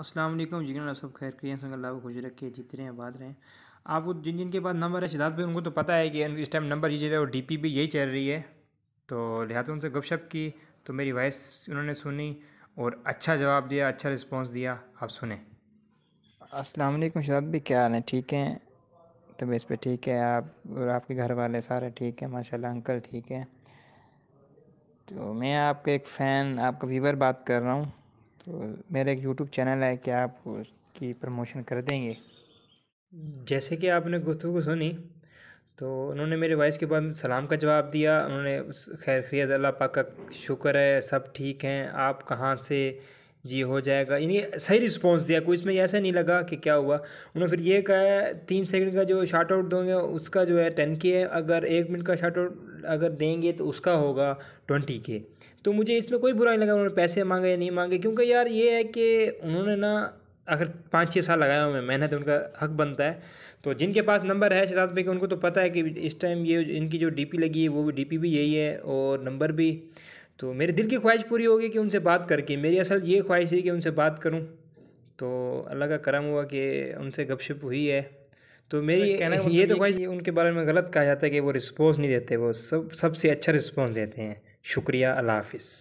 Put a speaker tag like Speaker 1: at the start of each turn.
Speaker 1: असलम जी आप सब खैर करिए संगल्ला खुश रखिए जीते रहें आबाद रहें आपको जिन जिन के पास नंबर है शिजात भाई उनको तो पता है कि इस टाइम नंबर ये चल रहा है और डी भी यही चल रही है तो लिहाजा उनसे गपशप की तो मेरी वॉइस उन्होंने सुनी और अच्छा जवाब दिया अच्छा रिस्पॉन्स दिया आप सुने अस्सलाम शिजात भाई क्या हाल है ठीक है बेस पे ठीक है आप और आपके घर वाले सारे ठीक है माशाल्लाह अंकल ठीक है तो मैं आपका एक फ़ैन आपका वीवर बात कर रहा हूँ तो मेरा एक यूट्यूब चैनल है क्या आप उसकी प्रमोशन कर देंगे जैसे कि आपने गुफ्तु सुनी तो उन्होंने मेरे वॉइस के बाद सलाम का जवाब दिया उन्होंने खैर फैज़ अल्लाह पाक का शुक्र है सब ठीक हैं आप कहाँ से जी हो जाएगा यानी सही रिस्पॉन्स दिया कोई इसमें ऐसा नहीं लगा कि क्या हुआ उन्होंने फिर ये कहा तीन सेकंड का जो शार्ट आउट दोगे उसका जो है टेन के है अगर एक मिनट का शार्ट आउट अगर देंगे तो उसका होगा ट्वेंटी के तो मुझे इसमें कोई बुरा नहीं लगा उन्होंने पैसे मांगे या नहीं मांगे क्योंकि यार ये है कि उन्होंने ना अगर पाँच छः साल लगाया हुए मेहनत उनका हक बनता है तो जिनके पास नंबर है शहजाद भाई के उनको तो पता है कि इस टाइम ये इनकी जो डी लगी है वो भी डी भी यही है और नंबर भी तो मेरे दिल की ख्वाहिश पूरी होगी कि उनसे बात करके मेरी असल ये ख्वाहिश थी कि उनसे बात करूँ तो अल्लाह का करम हुआ कि उनसे गपशप हुई है तो मेरी तो ये तो मतलब भाई उनके बारे में गलत कहा जाता है कि वो रिस्पॉन्स नहीं देते वो सब सबसे अच्छा रिस्पॉन्स देते हैं शुक्रिया अल्लाह हाफिज़